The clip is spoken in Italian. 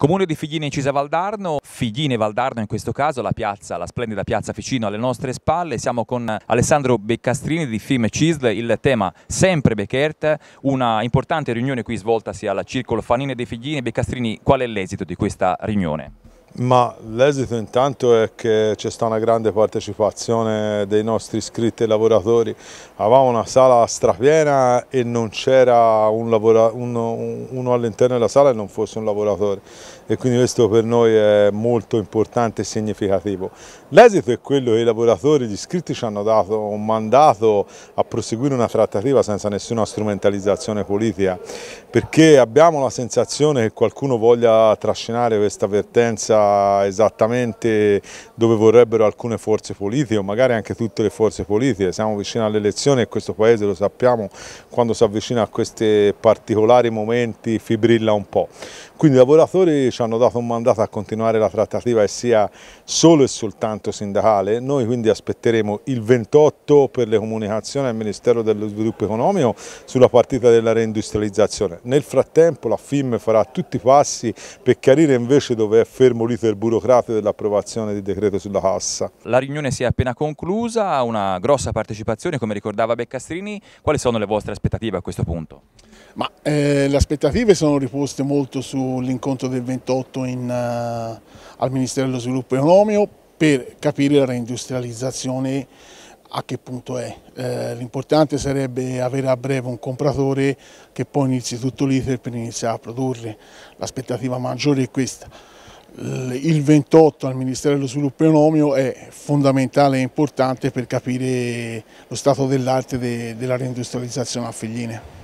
Comune di Figline Incisa Valdarno, Figline Valdarno in questo caso, la piazza, la splendida piazza vicino alle nostre spalle. Siamo con Alessandro Beccastrini di Film CISL, il tema sempre Beckert, una importante riunione qui svoltasi al Circolo Fanine dei Figline. Beccastrini, qual è l'esito di questa riunione? Ma l'esito intanto è che c'è stata una grande partecipazione dei nostri iscritti e lavoratori. Avevamo una sala strapiena e non c'era un uno, uno all'interno della sala e non fosse un lavoratore. E quindi questo per noi è molto importante e significativo. L'esito è quello che i lavoratori, gli iscritti ci hanno dato un mandato a proseguire una trattativa senza nessuna strumentalizzazione politica, perché abbiamo la sensazione che qualcuno voglia trascinare questa avvertenza esattamente dove vorrebbero alcune forze politiche o magari anche tutte le forze politiche. Siamo vicini alle elezioni e questo Paese, lo sappiamo, quando si avvicina a questi particolari momenti fibrilla un po'. Quindi i lavoratori ci hanno dato un mandato a continuare la trattativa e sia solo e soltanto sindacale. Noi quindi aspetteremo il 28 per le comunicazioni al Ministero dello Sviluppo Economico sulla partita della reindustrializzazione. Nel frattempo la FIM farà tutti i passi per chiarire invece dove è fermo pulito il burocratico dell'approvazione del decreto sulla cassa. La riunione si è appena conclusa, una grossa partecipazione come ricordava Beccastrini, quali sono le vostre aspettative a questo punto? Ma, eh, le aspettative sono riposte molto sull'incontro del 28 in, uh, al Ministero dello Sviluppo Economico per capire la reindustrializzazione a che punto è. Eh, L'importante sarebbe avere a breve un compratore che poi inizi tutto l'iter per iniziare a produrre. L'aspettativa maggiore è questa il 28 al Ministero dello Sviluppo Economico è fondamentale e importante per capire lo stato dell'arte della reindustrializzazione a Figline.